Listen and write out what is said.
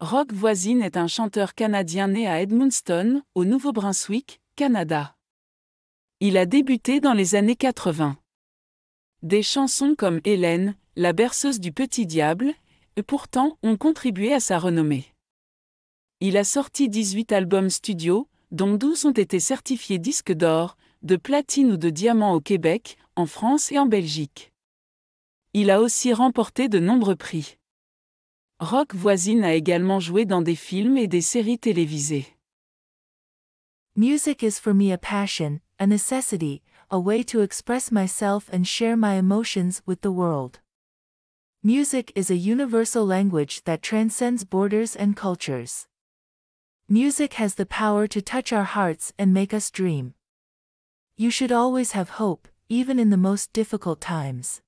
Rock Voisine est un chanteur canadien né à Edmundston, au Nouveau-Brunswick, Canada. Il a débuté dans les années 80. Des chansons comme Hélène, La berceuse du petit diable, et euh, pourtant ont contribué à sa renommée. Il a sorti 18 albums studio, dont 12 ont été certifiés disques d'or, de platine ou de diamant au Québec, en France et en Belgique. Il a aussi remporté de nombreux prix. Rock Voisine a également joué dans des films et des séries télévisées. Music is for me a passion, a necessity, a way to express myself and share my emotions with the world. Music is a universal language that transcends borders and cultures. Music has the power to touch our hearts and make us dream. You should always have hope, even in the most difficult times.